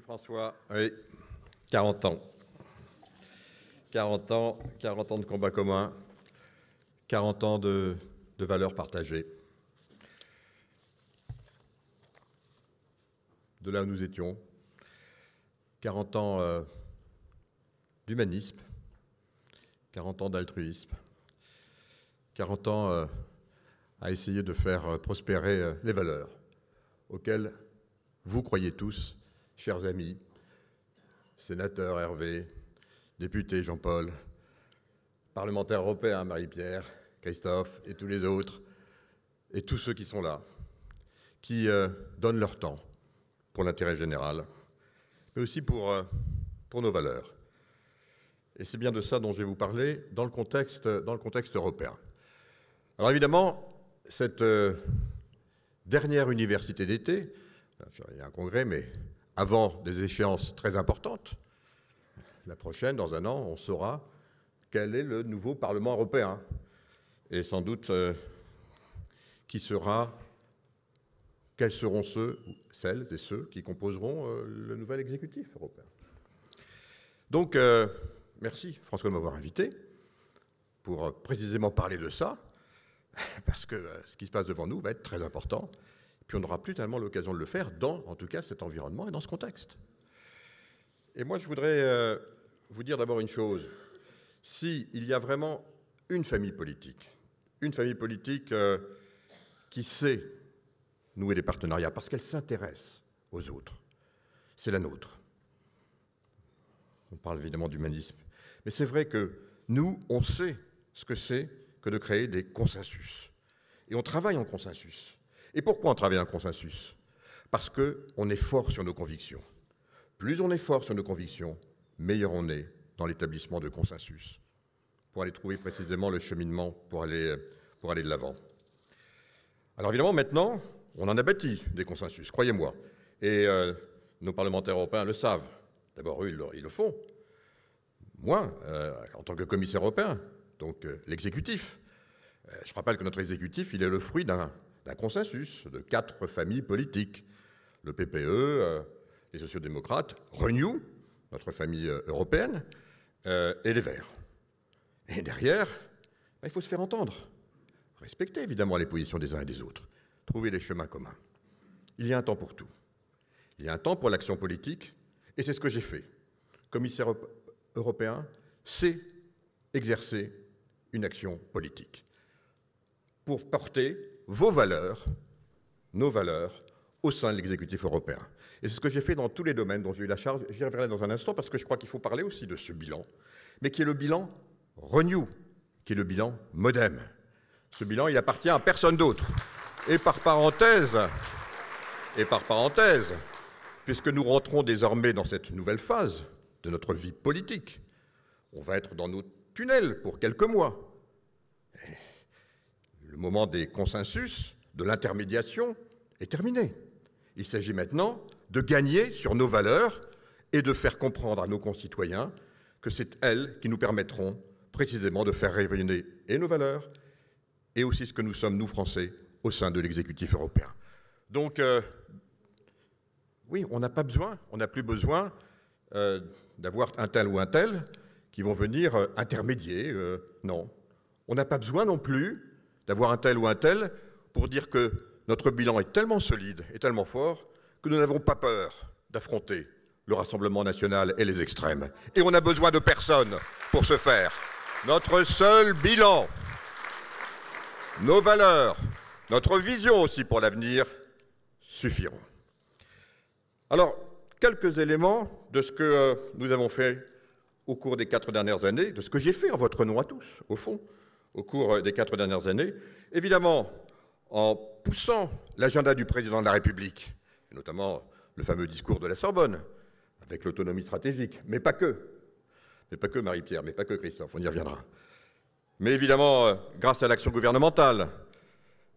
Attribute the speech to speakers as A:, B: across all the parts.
A: François, oui, 40 ans. 40 ans, 40 ans de combat commun, 40 ans de, valeurs partagées. De là où nous étions, 40 ans euh, d'humanisme, 40 ans d'altruisme, 40 ans euh, à essayer de faire euh, prospérer les valeurs auxquelles vous croyez tous chers amis, sénateurs Hervé, députés Jean-Paul, parlementaires européens Marie-Pierre, Christophe et tous les autres, et tous ceux qui sont là, qui euh, donnent leur temps pour l'intérêt général, mais aussi pour, euh, pour nos valeurs. Et c'est bien de ça dont je vais vous parler dans le contexte, dans le contexte européen. Alors évidemment, cette euh, dernière université d'été, il y a un congrès, mais avant des échéances très importantes. La prochaine, dans un an, on saura quel est le nouveau Parlement européen et sans doute euh, qui sera, quels seront ceux, celles et ceux qui composeront euh, le nouvel exécutif européen. Donc, euh, merci François de m'avoir invité pour précisément parler de ça, parce que ce qui se passe devant nous va être très important. Puis on n'aura plus tellement l'occasion de le faire dans, en tout cas, cet environnement et dans ce contexte. Et moi, je voudrais euh, vous dire d'abord une chose. S'il y a vraiment une famille politique, une famille politique euh, qui sait nouer des partenariats parce qu'elle s'intéresse aux autres, c'est la nôtre. On parle évidemment d'humanisme. Mais c'est vrai que nous, on sait ce que c'est que de créer des consensus. Et on travaille en consensus. Et pourquoi on travaille consensus Parce qu'on est fort sur nos convictions. Plus on est fort sur nos convictions, meilleur on est dans l'établissement de consensus pour aller trouver précisément le cheminement pour aller, euh, pour aller de l'avant. Alors évidemment, maintenant, on en a bâti des consensus, croyez-moi. Et euh, nos parlementaires européens le savent. D'abord, eux, ils le, font. Moi, euh, en tant que commissaire européen, donc l'exécutif, je rappelle que notre exécutif, il est le fruit d'un d'un consensus de quatre familles politiques. Le PPE, euh, les sociodémocrates, Renew, notre famille euh, européenne, euh, et les Verts. Et derrière, bah, il faut se faire entendre. Respecter évidemment les positions des uns et des autres. Trouver des chemins communs. Il y a un temps pour tout. Il y a un temps pour l'action politique, et c'est ce que j'ai fait. Commissaire européen, c'est exercer une action politique pour porter vos valeurs, nos valeurs, au sein de l'exécutif européen. Et c'est ce que j'ai fait dans tous les domaines dont j'ai eu la charge. J'y reviendrai dans un instant parce que je crois qu'il faut parler aussi de ce bilan, mais qui est le bilan Renew, qui est le bilan Modem. Ce bilan, il appartient à personne d'autre. Et par parenthèse, et par parenthèse, puisque nous rentrons désormais dans cette nouvelle phase de notre vie politique, on va être dans nos tunnels pour quelques mois le moment des consensus, de l'intermédiation, est terminé. Il s'agit maintenant de gagner sur nos valeurs et de faire comprendre à nos concitoyens que c'est elles qui nous permettront précisément de faire rayonner et nos valeurs et aussi ce que nous sommes, nous Français, au sein de l'exécutif européen. Donc, euh, oui, on n'a pas besoin, on n'a plus besoin euh, d'avoir un tel ou un tel qui vont venir euh, intermédier. non, on n'a pas besoin non plus d'avoir un tel ou un tel pour dire que notre bilan est tellement solide et tellement fort que nous n'avons pas peur d'affronter le Rassemblement national et les extrêmes. Et on n'a besoin de personne pour ce faire. Notre seul bilan, nos valeurs, notre vision aussi pour l'avenir suffiront. Alors, quelques éléments de ce que euh, nous avons fait au cours des quatre dernières années, de ce que j'ai fait en votre nom à tous, au fond, au cours euh, des quatre dernières années. Évidemment, en poussant l'agenda du président de la République, notamment le fameux discours de la Sorbonne, avec l'autonomie stratégique, mais pas que. Mais pas que Marie-Pierre, mais pas que Christophe, on y reviendra. Mais évidemment, euh, grâce à l'action gouvernementale,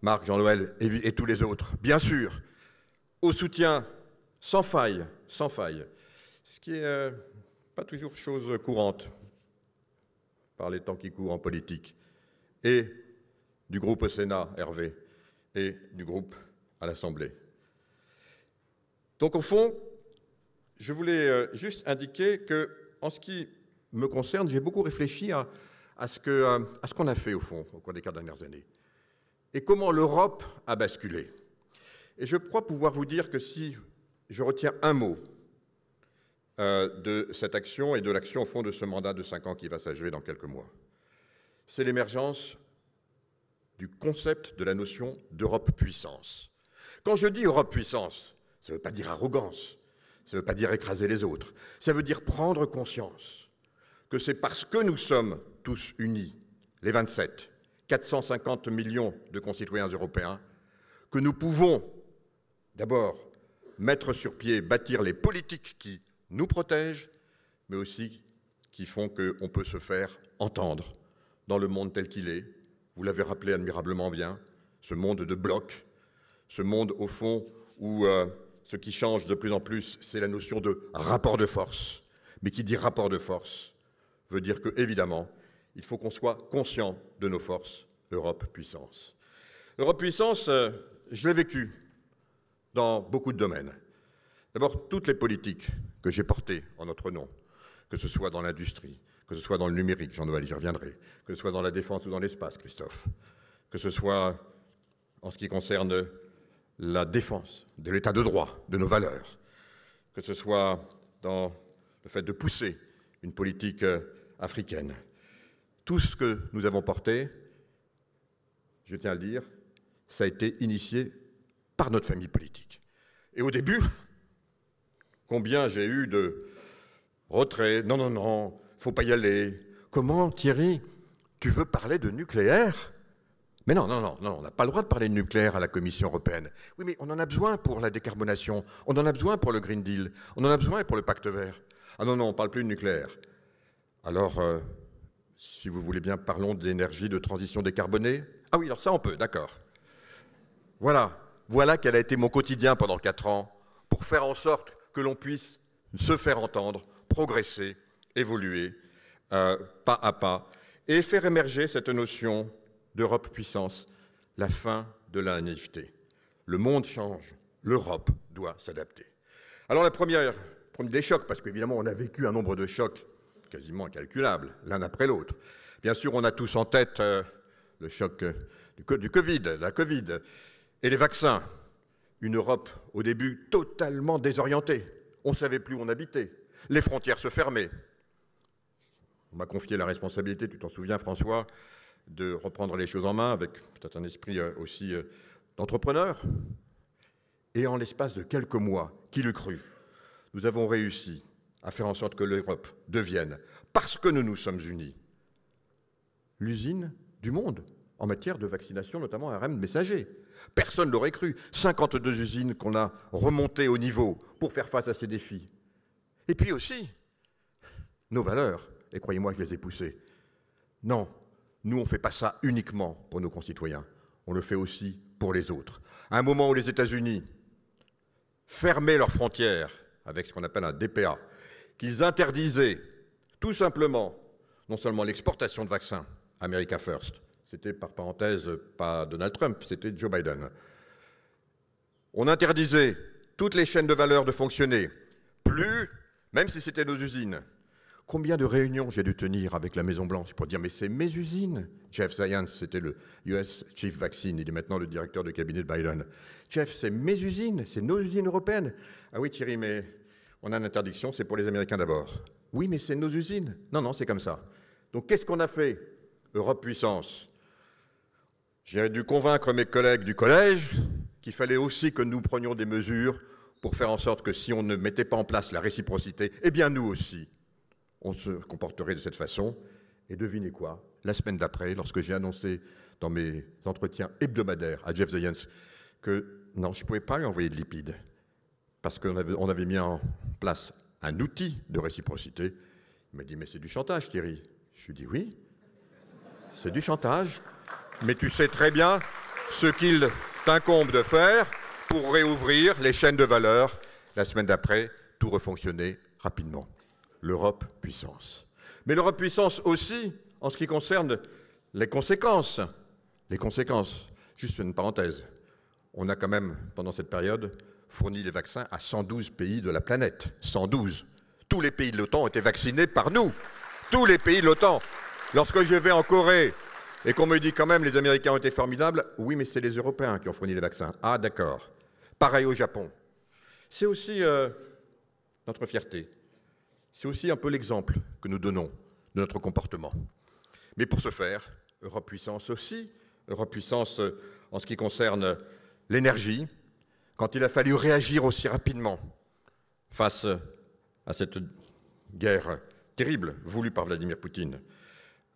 A: Marc, Jean-Noël et, tous les autres, bien sûr, au soutien sans faille, sans faille, ce qui n'est euh, pas toujours chose courante par les temps qui courent en politique et du groupe au Sénat, Hervé, et du groupe à l'Assemblée. Donc au fond, je voulais euh, juste indiquer que, en ce qui me concerne, j'ai beaucoup réfléchi euh, à, ce qu'on a fait au fond au cours des quatre dernières années et comment l'Europe a basculé. Et je crois pouvoir vous dire que si je retiens un mot euh, de cette action et de l'action au fond de ce mandat de cinq ans qui va s'ajouter dans quelques mois, c'est l'émergence du concept de la notion d'Europe puissance. Quand je dis Europe puissance, ça ne veut pas dire arrogance, ça ne veut pas dire écraser les autres, ça veut dire prendre conscience que c'est parce que nous sommes tous unis, les 27, 450 millions de concitoyens européens, que nous pouvons d'abord mettre sur pied, bâtir les politiques qui nous protègent, mais aussi qui font qu'on peut se faire entendre dans le monde tel qu'il est. Vous l'avez rappelé admirablement bien, ce monde de blocs, ce monde au fond où euh, ce qui change de plus en plus, c'est la notion de rapport de force. Mais qui dit rapport de force veut dire que, évidemment, il faut qu'on soit conscient de nos forces, Europe puissance. Europe puissance, euh, je l'ai vécu dans beaucoup de domaines. D'abord, toutes les politiques que j'ai portées en notre nom, que ce soit dans l'industrie, que ce soit dans le numérique, Jean-Noël, j'y reviendrai, que ce soit dans la défense ou dans l'espace, Christophe, que ce soit en ce qui concerne la défense de l'état de droit, de nos valeurs, que ce soit dans le fait de pousser une politique euh, africaine. Tout ce que nous avons porté, je tiens à le dire, ça a été initié par notre famille politique. Et au début, combien j'ai eu de retraits, non, non, non, faut pas y aller. Comment, Thierry Tu veux parler de nucléaire mais non, non, non, non on n'a pas le droit de parler de nucléaire à la Commission européenne. Oui, mais on en a besoin pour la décarbonation, on en a besoin pour le Green Deal, on en a besoin pour le pacte vert. Ah non, non, on ne parle plus de nucléaire. Alors, euh, si vous voulez bien, parlons d'énergie de transition décarbonée. Ah oui, alors ça, on peut, d'accord. Voilà, voilà quel a été mon quotidien pendant quatre ans, pour faire en sorte que l'on puisse se faire entendre, progresser évoluer euh, pas à pas et faire émerger cette notion d'Europe puissance, la fin de la naïveté. Le monde change, l'Europe doit s'adapter. Alors la première, premier des chocs, parce qu'évidemment on a vécu un nombre de chocs quasiment incalculables, l'un après l'autre. Bien sûr, on a tous en tête euh, le choc euh, du, du Covid, la Covid, et les vaccins. Une Europe au début totalement désorientée. On ne savait plus où on habitait. Les frontières se fermaient. On m'a confié la responsabilité, tu t'en souviens François, de reprendre les choses en main avec peut-être un esprit euh, aussi euh, d'entrepreneur. Et en l'espace de quelques mois, qui le cru, nous avons réussi à faire en sorte que l'Europe devienne, parce que nous nous sommes unis, l'usine du monde en matière de vaccination, notamment RM messager. Personne ne l'aurait cru. 52 usines qu'on a remontées au niveau pour faire face à ces défis. Et puis aussi, nos valeurs et croyez-moi je les ai poussés. Non, nous, on ne fait pas ça uniquement pour nos concitoyens, on le fait aussi pour les autres. À un moment où les États-Unis fermaient leurs frontières avec ce qu'on appelle un DPA, qu'ils interdisaient tout simplement non seulement l'exportation de vaccins, America First, c'était par parenthèse pas Donald Trump, c'était Joe Biden. On interdisait toutes les chaînes de valeur de fonctionner, plus, même si c'était nos usines, Combien de réunions j'ai dû tenir avec la Maison-Blanche pour dire mais c'est mes usines Jeff Zients, c'était le US Chief Vaccine, il est maintenant le directeur de cabinet de Biden. Jeff, c'est mes usines, c'est nos usines européennes. Ah oui Thierry, mais on a une interdiction, c'est pour les Américains d'abord. Oui, mais c'est nos usines. Non, non, c'est comme ça. Donc qu'est-ce qu'on a fait, Europe puissance J'ai dû convaincre mes collègues du collège qu'il fallait aussi que nous prenions des mesures pour faire en sorte que si on ne mettait pas en place la réciprocité, eh bien nous aussi, on se comporterait de cette façon. Et devinez quoi La semaine d'après, lorsque j'ai annoncé dans mes entretiens hebdomadaires à Jeff Zients que non, je ne pouvais pas lui envoyer de lipides, parce qu'on avait, mis en place un outil de réciprocité, il m'a dit Mais c'est du chantage, Thierry. Je lui ai dit Oui, c'est du chantage, mais tu sais très bien ce qu'il t'incombe de faire pour réouvrir les chaînes de valeur. La semaine d'après, tout refonctionner rapidement l'Europe puissance. Mais l'Europe puissance aussi en ce qui concerne les conséquences. Les conséquences. Juste une parenthèse. On a quand même, pendant cette période, fourni les vaccins à 112 pays de la planète. 112. Tous les pays de l'OTAN ont été vaccinés par nous. Tous les pays de l'OTAN. Lorsque je vais en Corée et qu'on me dit quand même les Américains ont été formidables, oui, mais c'est les Européens qui ont fourni les vaccins. Ah, d'accord. Pareil au Japon. C'est aussi euh, notre fierté. C'est aussi un peu l'exemple que nous donnons de notre comportement. Mais pour ce faire, Europe Puissance aussi, Europe Puissance euh, en ce qui concerne l'énergie, quand il a fallu réagir aussi rapidement face euh, à cette guerre terrible voulue par Vladimir Poutine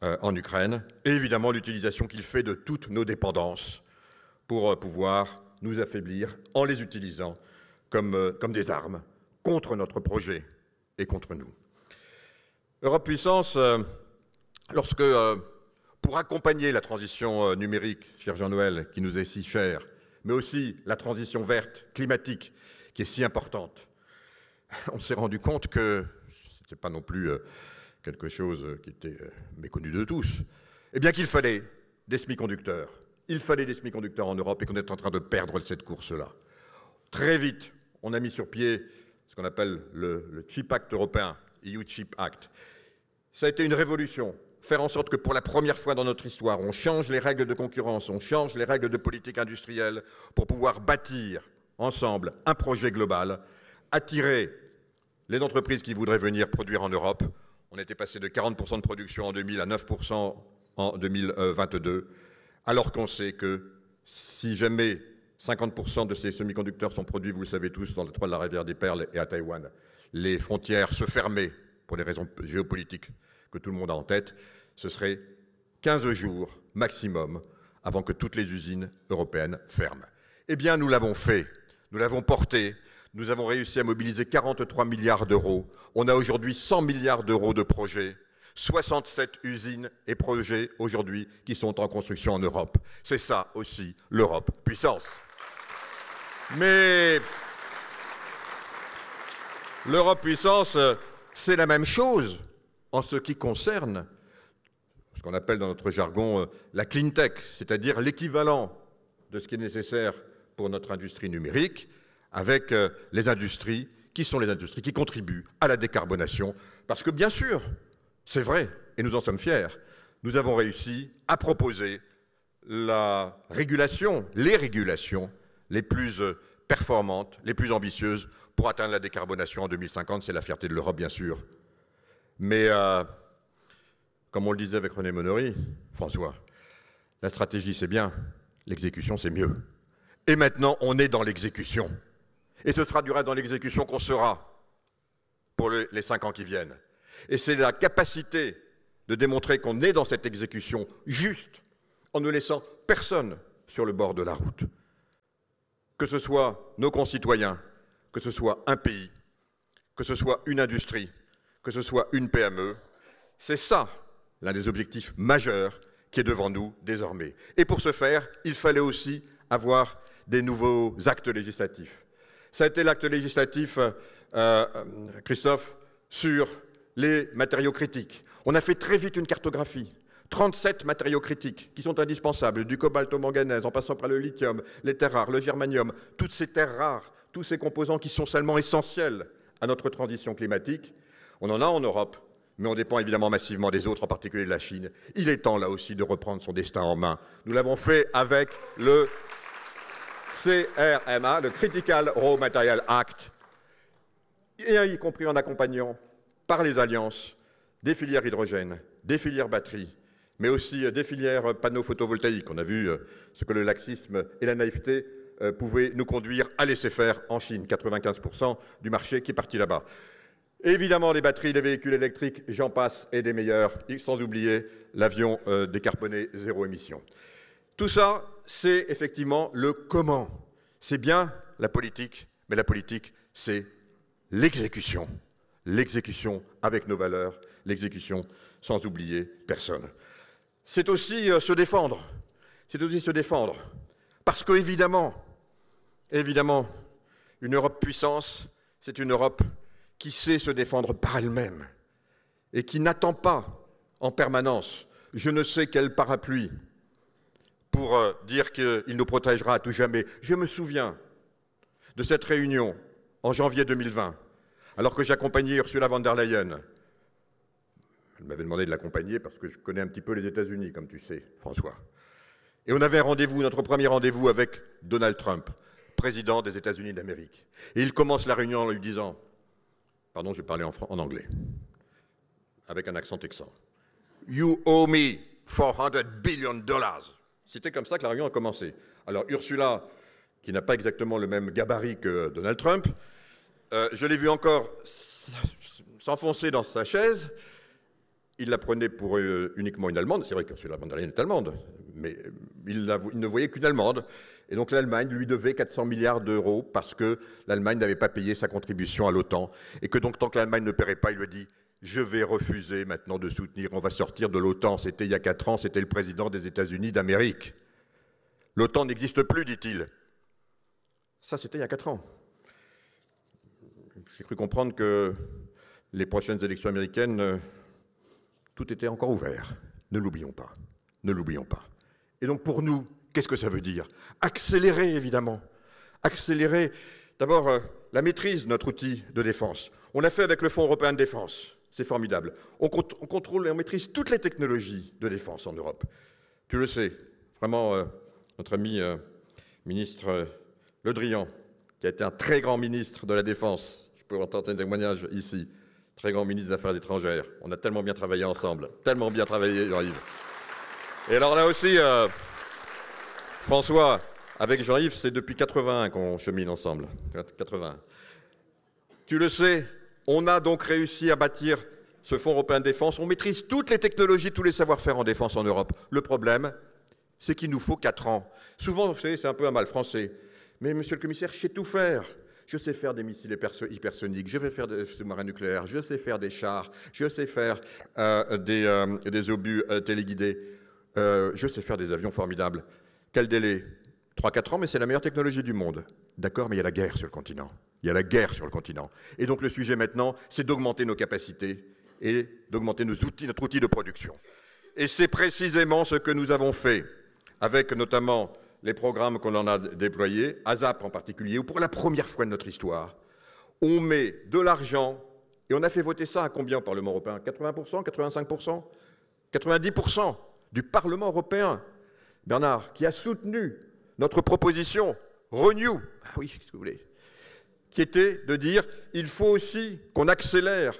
A: euh, en Ukraine, et évidemment l'utilisation qu'il fait de toutes nos dépendances pour pouvoir nous affaiblir en les utilisant comme, comme des armes contre notre projet et contre nous. Europe Puissance, euh, lorsque, euh, pour accompagner la transition euh, numérique, cher Jean-Noël, qui nous est si cher, mais aussi la transition verte, climatique, qui est si importante, on s'est rendu compte que ce n'était pas non plus quelque chose qui était méconnu de tous, et eh bien qu'il fallait des semi-conducteurs. Il fallait des semi-conducteurs en Europe et qu'on est en train de perdre cette course-là. Très vite, on a mis sur pied ce qu'on appelle le, Chip Act européen, EU Chip Act. Ça a été une révolution. Faire en sorte que pour la première fois dans notre histoire, on change les règles de concurrence, on change les règles de politique industrielle pour pouvoir bâtir ensemble un projet global, attirer les entreprises qui voudraient venir produire en Europe. On était passé de 40% de production en 2000 à 9% en 2022, alors qu'on sait que si jamais 50% de ces semi-conducteurs sont produits, vous le savez tous, dans le trois de la rivière des Perles et à Taïwan. Les frontières se fermaient pour des raisons géopolitiques que tout le monde a en tête. Ce serait 15 jours maximum avant que toutes les usines européennes ferment. Eh bien, nous l'avons fait. Nous l'avons porté. Nous avons réussi à mobiliser 43 milliards d'euros. On a aujourd'hui 100 milliards d'euros de projets. 67 usines et projets aujourd'hui qui sont en construction en Europe. C'est ça aussi l'Europe puissance. Mais l'Europe puissance, euh, c'est la même chose en ce qui concerne ce qu'on appelle dans notre jargon euh, la clean tech, c'est-à-dire l'équivalent de ce qui est nécessaire pour notre industrie numérique avec euh, les industries qui sont les industries qui contribuent à la décarbonation. Parce que bien sûr, c'est vrai, et nous en sommes fiers, nous avons réussi à proposer la régulation, les régulations les plus euh, performantes, les plus ambitieuses pour atteindre la décarbonation en 2050. C'est la fierté de l'Europe, bien sûr. Mais, euh, comme on le disait avec René Monory, François, la stratégie, c'est bien, l'exécution, c'est mieux. Et maintenant, on est dans l'exécution. Et ce sera du reste dans l'exécution qu'on sera pour les cinq ans qui viennent. Et c'est la capacité de démontrer qu'on est dans cette exécution juste en ne laissant personne sur le bord de la route que ce soit nos concitoyens, que ce soit un pays, que ce soit une industrie, que ce soit une PME. C'est ça l'un des objectifs majeurs qui est devant nous désormais. Et pour ce faire, il fallait aussi avoir des nouveaux actes législatifs. Ça a été l'acte législatif, euh, euh, Christophe, sur les matériaux critiques. On a fait très vite une cartographie. 37 matériaux critiques qui sont indispensables, du cobalt au manganèse, en passant par le lithium, les terres rares, le germanium, toutes ces terres rares, tous ces composants qui sont seulement essentiels à notre transition climatique. On en a en Europe, mais on dépend évidemment massivement des autres, en particulier de la Chine. Il est temps là aussi de reprendre son destin en main. Nous l'avons fait avec le CRMA, le Critical Raw Material Act, et y compris en accompagnant par les alliances des filières hydrogène, des filières batteries, mais aussi euh, des filières euh, panneaux photovoltaïques. On a vu euh, ce que le laxisme et la naïveté pouvaient nous conduire à laisser faire en Chine, 95% du marché qui est parti là-bas. Évidemment, les batteries, les véhicules électriques, j'en passe, et des meilleurs, sans oublier l'avion décarboné zéro émission. Tout ça, c'est effectivement le comment. C'est bien la politique, mais la politique, c'est l'exécution. L'exécution avec nos valeurs, l'exécution sans oublier personne c'est aussi euh, se défendre. C'est aussi se défendre. Parce que, évidemment, une Europe puissance, c'est une Europe qui sait se défendre par elle-même et qui n'attend pas en permanence je ne sais quel parapluie pour euh, dire qu'il nous protégera à tout jamais. Je me souviens de cette réunion en janvier 2020, alors que j'accompagnais Ursula von der Leyen il m'avait demandé de l'accompagner parce que je connais un petit peu les États-Unis, comme tu sais, François. Et on avait rendez-vous, notre premier rendez-vous avec Donald Trump, président des États-Unis d'Amérique. Et il commence la réunion en lui disant, pardon, je parlé en, en anglais, avec un accent texan. You owe me 400 billion dollars. C'était comme ça que la réunion a commencé. Alors Ursula, qui n'a pas exactement le même gabarit que Donald Trump, euh, je l'ai vu encore s'enfoncer dans sa chaise il la prenait pour euh, uniquement une Allemande. C'est vrai que la bande est allemande, mais euh, il, ne voyait qu'une Allemande. Et donc l'Allemagne lui devait 400 milliards d'euros parce que l'Allemagne n'avait pas payé sa contribution à l'OTAN. Et que donc, tant que l'Allemagne ne paierait pas, il lui dit Je vais refuser maintenant de soutenir, on va sortir de l'OTAN. C'était il y a 4 ans, c'était le président des États-Unis d'Amérique. L'OTAN n'existe plus, dit-il. Ça, c'était il y a 4 ans. J'ai cru comprendre que les prochaines élections américaines euh, tout était encore ouvert. Ne l'oublions pas. Ne l'oublions pas. Et donc pour nous, qu'est-ce que ça veut dire Accélérer, évidemment. Accélérer, d'abord, euh, la maîtrise de notre outil de défense. On l'a fait avec le Fonds européen de défense. C'est formidable. On, contrôle et on maîtrise toutes les technologies de défense en Europe. Tu le sais, vraiment, euh, notre ami euh, ministre Le Drian, qui a été un très grand ministre de la Défense, je peux entendre un témoignage ici, très grand ministre des Affaires étrangères. On a tellement bien travaillé ensemble, tellement bien travaillé, Jean-Yves. Et alors là aussi, euh, François, avec Jean-Yves, c'est depuis 81 qu'on chemine ensemble. 80. Tu le sais, on a donc réussi à bâtir ce Fonds européen de défense. On maîtrise toutes les technologies, tous les savoir-faire en défense en Europe. Le problème, c'est qu'il nous faut 4 ans. Souvent, vous savez, c'est un peu un mal français. Mais monsieur le commissaire, je sais tout faire. Je sais faire des missiles hypersoniques, je vais faire des sous-marins nucléaires, je sais faire des chars, je sais faire euh, euh, des, obus euh, téléguidés, je sais faire des avions formidables. Quel délai 3-4 ans, mais c'est la meilleure technologie du monde. D'accord, mais il y a la guerre sur le continent. Il y a la guerre sur le continent. Et donc le sujet maintenant, c'est d'augmenter nos capacités et d'augmenter nos outils, notre outil de production. Et c'est précisément ce que nous avons fait, avec notamment les programmes qu'on en a déployés, ASAP en particulier, où pour la première fois de notre histoire, on met de l'argent, et on a fait voter ça à combien au Parlement européen 80%, 85%, 90% du Parlement européen, Bernard, qui a soutenu notre proposition Renew, ah oui, vous voulez, qui était de dire il faut aussi qu'on accélère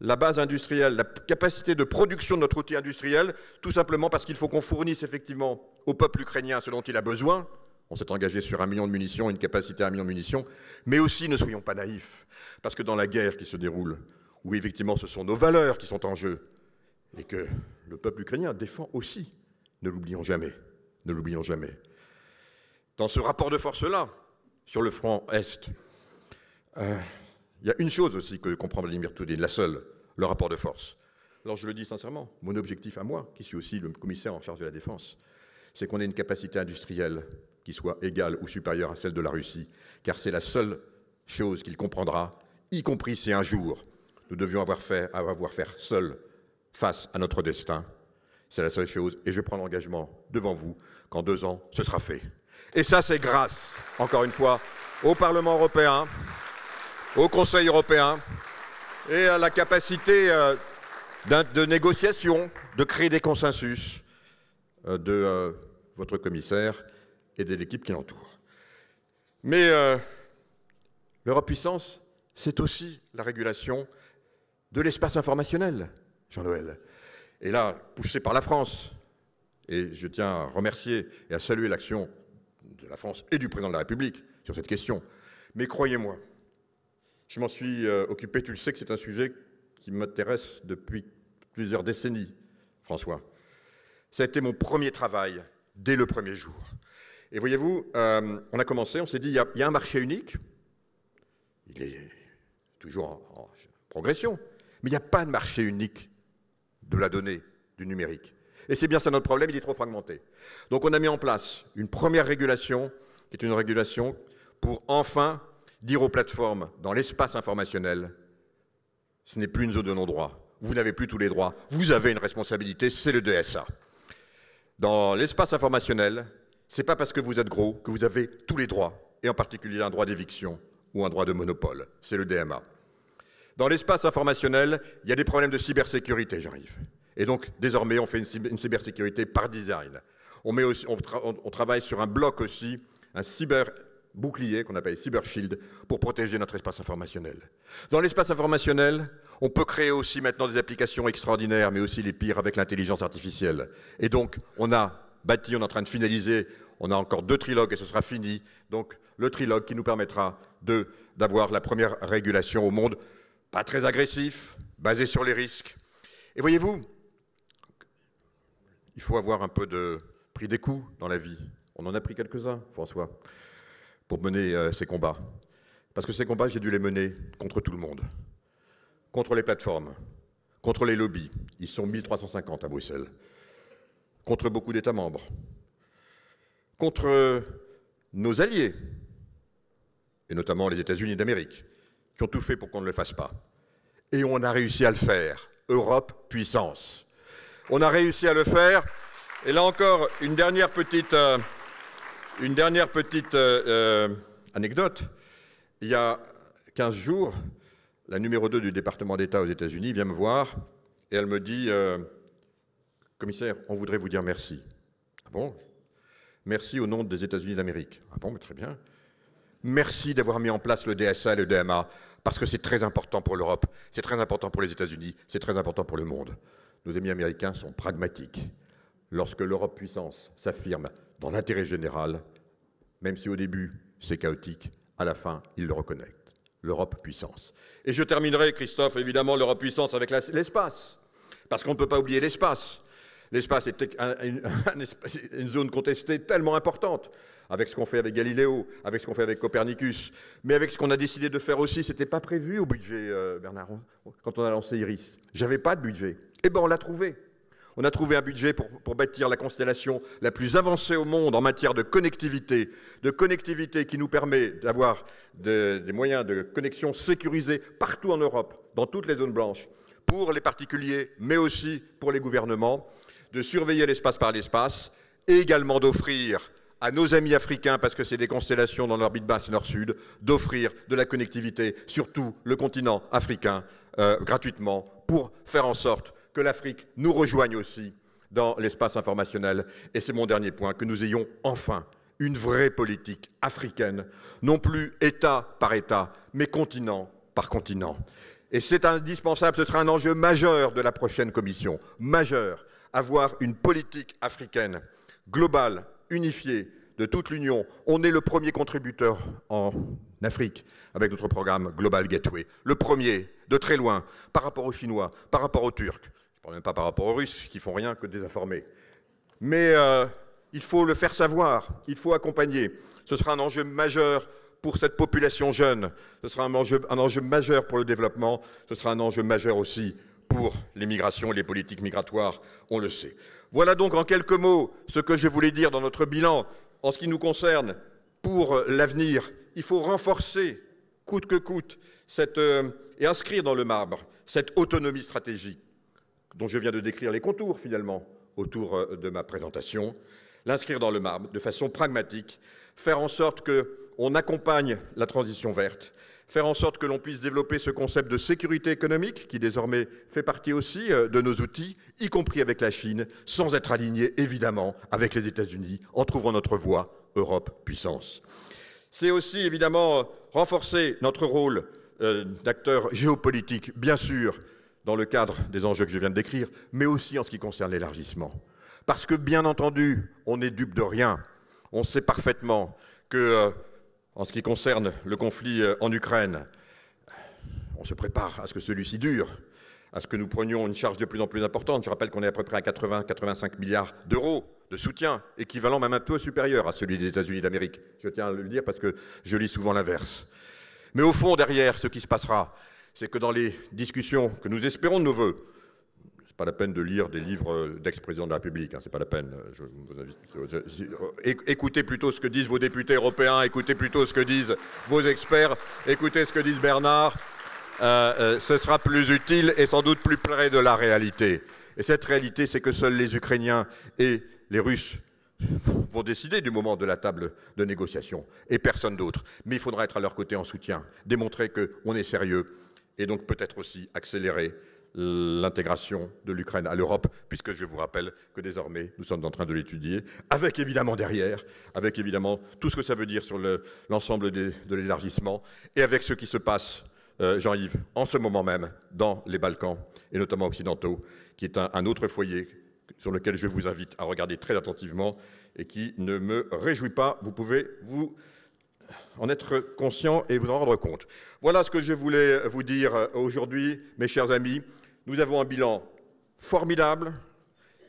A: la base industrielle, la capacité de production de notre outil industriel, tout simplement parce qu'il faut qu'on fournisse effectivement au peuple ukrainien ce dont il a besoin. On s'est engagé sur un million de munitions, une capacité à un million de munitions, mais aussi ne soyons pas naïfs, parce que dans la guerre qui se déroule, où effectivement ce sont nos valeurs qui sont en jeu, et que le peuple ukrainien défend aussi, ne l'oublions jamais, ne l'oublions jamais. Dans ce rapport de force-là, sur le front Est, euh, il y a une chose aussi que comprend Vladimir Toudine, la seule, le rapport de force. Alors je le dis sincèrement, mon objectif à moi, qui suis aussi le commissaire en charge de la défense, c'est qu'on ait une capacité industrielle qui soit égale ou supérieure à celle de la Russie, car c'est la seule chose qu'il comprendra, y compris si un jour nous devions avoir fait, avoir faire seul face à notre destin. C'est la seule chose, et je prends l'engagement devant vous qu'en deux ans, ce sera fait. Et ça, c'est grâce, encore une fois, au Parlement européen au Conseil européen et à la capacité euh, de négociation, de créer des consensus euh, de euh, votre commissaire et de l'équipe qui l'entoure. Mais l'Europe puissance, c'est aussi la régulation de l'espace informationnel, Jean-Noël. Et là, poussé par la France, et je tiens à remercier et à saluer l'action de la France et du président de la République sur cette question, mais croyez-moi, je m'en suis euh, occupé, tu le sais, que c'est un sujet qui m'intéresse depuis plusieurs décennies, François. Ça a été mon premier travail dès le premier jour. Et voyez-vous, euh, on a commencé, on s'est dit, il y, a, un marché unique, il est toujours en, en progression, mais il n'y a pas de marché unique de la donnée, du numérique. Et c'est bien ça notre problème, il est trop fragmenté. Donc on a mis en place une première régulation, qui est une régulation pour enfin dire aux plateformes dans l'espace informationnel, ce n'est plus une zone de non-droit, vous n'avez plus tous les droits, vous avez une responsabilité, c'est le DSA. Dans l'espace informationnel, c'est pas parce que vous êtes gros que vous avez tous les droits, et en particulier un droit d'éviction ou un droit de monopole, c'est le DMA. Dans l'espace informationnel, il y a des problèmes de cybersécurité, j'arrive. Et donc, désormais, on fait une, cybersécurité par design. On, met aussi, on, on travaille sur un bloc aussi, un cyber bouclier qu'on appelle Cyber Shield pour protéger notre espace informationnel. Dans l'espace informationnel, on peut créer aussi maintenant des applications extraordinaires, mais aussi les pires avec l'intelligence artificielle. Et donc, on a bâti, on est en train de finaliser, on a encore deux trilogues et ce sera fini. Donc, le trilogue qui nous permettra d'avoir la première régulation au monde, pas très agressif, basé sur les risques. Et voyez-vous, il faut avoir un peu de prix des coups dans la vie. On en a pris quelques-uns, François pour mener euh, ces combats. Parce que ces combats, j'ai dû les mener contre tout le monde. Contre les plateformes, contre les lobbies, ils sont 1350 à Bruxelles. Contre beaucoup d'États membres. Contre euh, nos alliés, et notamment les États-Unis d'Amérique, qui ont tout fait pour qu'on ne le fasse pas. Et on a réussi à le faire. Europe, puissance. On a réussi à le faire. Et là encore, une dernière petite... Euh, une dernière petite euh, euh, anecdote. Il y a 15 jours, la numéro 2 du département d'État aux États-Unis vient me voir et elle me dit euh, Commissaire, on voudrait vous dire merci. Ah bon Merci au nom des États-Unis d'Amérique. Ah bon, très bien. Merci d'avoir mis en place le DSA et le DMA, parce que c'est très important pour l'Europe, c'est très important pour les États-Unis, c'est très important pour le monde. Nos amis américains sont pragmatiques lorsque l'Europe puissance s'affirme dans l'intérêt général, même si au début c'est chaotique, à la fin il le reconnaît l'Europe puissance. Et je terminerai, Christophe, évidemment, l'Europe puissance avec l'espace, parce qu'on ne peut pas oublier l'espace. L'espace est une, zone contestée tellement importante, avec ce qu'on fait avec Galiléo, avec ce qu'on fait avec Copernicus, mais avec ce qu'on a décidé de faire aussi. C'était pas prévu au budget, euh, Bernard, quand on a lancé Iris. J'avais pas de budget. Eh bien, on l'a trouvé. On a trouvé un budget pour, bâtir la constellation la plus avancée au monde en matière de connectivité, de connectivité qui nous permet d'avoir des moyens de connexion sécurisés partout en Europe, dans toutes les zones blanches, pour les particuliers, mais aussi pour les gouvernements, de surveiller l'espace par l'espace et également d'offrir à nos amis africains, parce que c'est des constellations dans l'orbite basse nord-sud, d'offrir de la connectivité sur tout le continent africain euh, gratuitement pour faire en sorte que l'Afrique nous rejoigne aussi dans l'espace informationnel. Et c'est mon dernier point, que nous ayons enfin une vraie politique africaine, non plus État par État, mais continent par continent. Et c'est indispensable, ce sera un enjeu majeur de la prochaine Commission, majeur, avoir une politique africaine globale, unifiée, de toute l'Union. On est le premier contributeur en Afrique avec notre programme Global Gateway, le premier, de très loin, par rapport aux Chinois, par rapport aux Turcs, même pas par rapport aux Russes, qui font rien que désinformer. Mais euh, il faut le faire savoir, il faut accompagner. Ce sera un enjeu majeur pour cette population jeune, ce sera un enjeu, majeur pour le développement, ce sera un enjeu majeur aussi pour les migrations et les politiques migratoires, on le sait. Voilà donc en quelques mots ce que je voulais dire dans notre bilan en ce qui nous concerne pour euh, l'avenir. Il faut renforcer, coûte que coûte, cette, euh, et inscrire dans le marbre cette autonomie stratégique dont je viens de décrire les contours finalement autour euh, de ma présentation, l'inscrire dans le marbre de façon pragmatique, faire en sorte qu'on accompagne la transition verte, faire en sorte que l'on puisse développer ce concept de sécurité économique qui désormais fait partie aussi euh, de nos outils, y compris avec la Chine, sans être aligné évidemment avec les États-Unis, en trouvant notre voie Europe puissance. C'est aussi évidemment euh, renforcer notre rôle d'acteur géopolitique, bien sûr, dans le cadre des enjeux que je viens de décrire, mais aussi en ce qui concerne l'élargissement. Parce que, bien entendu, on n'est dupe de rien. On sait parfaitement que, euh, en ce qui concerne le conflit euh, en Ukraine, on se prépare à ce que celui-ci dure, à ce que nous prenions une charge de plus en plus importante. Je rappelle qu'on est à peu près à 80-85 milliards d'euros de soutien, équivalent même un peu supérieur à celui des États-Unis d'Amérique. Je tiens à le dire parce que je lis souvent l'inverse. Mais au fond, derrière ce qui se passera, c'est que dans les discussions que nous espérons de nos voeux, n'est pas la peine de lire des livres d'ex-présidents de la République, ce hein, c'est pas la peine. Euh, euh, écoutez plutôt ce que disent vos députés européens, écoutez plutôt ce que disent vos experts, écoutez ce que disent Bernard. Euh, ce sera plus utile et sans doute plus près de la réalité. Et cette réalité, c'est que seuls les Ukrainiens et les Russes vont décider du moment de la table de négociation et personne d'autre. Mais il faudra être à leur côté en soutien, démontrer qu'on est sérieux, et donc peut-être aussi accélérer l'intégration de l'Ukraine à l'Europe, puisque je vous rappelle que désormais nous sommes en train de l'étudier, avec évidemment derrière, avec évidemment tout ce que ça veut dire sur l'ensemble de l'élargissement, et avec ce qui se passe, euh, Jean-Yves, en ce moment même, dans les Balkans, et notamment occidentaux, qui est un autre foyer sur lequel je vous invite à regarder très attentivement et qui ne me réjouit pas. Vous pouvez vous en être conscient et vous en rendre compte. Voilà ce que je voulais vous dire euh, aujourd'hui, mes chers amis. Nous avons un bilan formidable.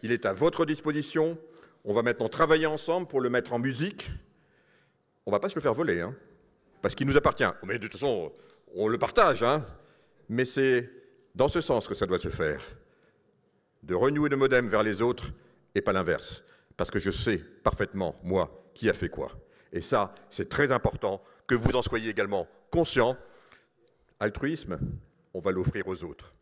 A: Il est à votre disposition. On va maintenant travailler ensemble pour le mettre en musique. On ne va pas se le faire voler, hein, parce qu'il nous appartient. Mais de toute façon, on le partage. Hein. Mais c'est dans ce sens que ça doit se faire. De renouer le modem vers les autres et pas l'inverse. Parce que je sais parfaitement, moi, qui a fait quoi. Et ça, c'est très important que vous en soyez également conscient. Altruisme, on va l'offrir aux autres.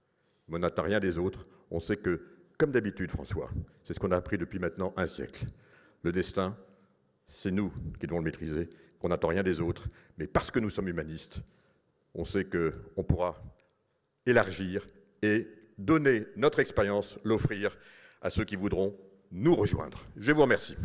A: Mais on n'attend rien des autres. On sait que, comme d'habitude, François, c'est ce qu'on a appris depuis maintenant un siècle. Le destin, c'est nous qui devons le maîtriser, qu'on n'attend rien des autres. Mais parce que nous sommes humanistes, on sait qu'on pourra élargir et donner notre expérience, l'offrir à ceux qui voudront nous rejoindre. Je vous remercie.